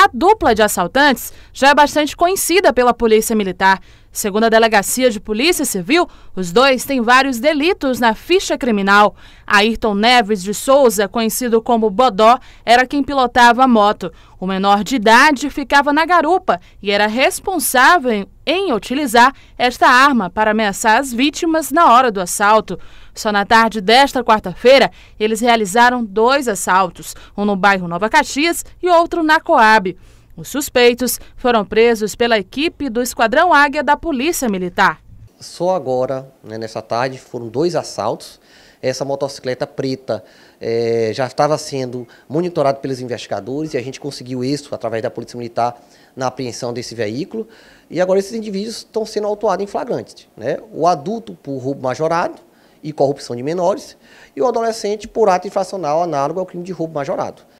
A dupla de assaltantes já é bastante conhecida pela Polícia Militar. Segundo a Delegacia de Polícia Civil, os dois têm vários delitos na ficha criminal. Ayrton Neves de Souza, conhecido como Bodó, era quem pilotava a moto. O menor de idade ficava na garupa e era responsável em utilizar esta arma para ameaçar as vítimas na hora do assalto. Só na tarde desta quarta-feira, eles realizaram dois assaltos, um no bairro Nova Caxias e outro na Coab. Os suspeitos foram presos pela equipe do Esquadrão Águia da Polícia Militar só agora, né, nessa tarde, foram dois assaltos. Essa motocicleta preta é, já estava sendo monitorada pelos investigadores e a gente conseguiu isso através da Polícia Militar na apreensão desse veículo. E agora esses indivíduos estão sendo autuados em flagrante. Né? O adulto por roubo majorado e corrupção de menores e o adolescente por ato infracional análogo ao crime de roubo majorado.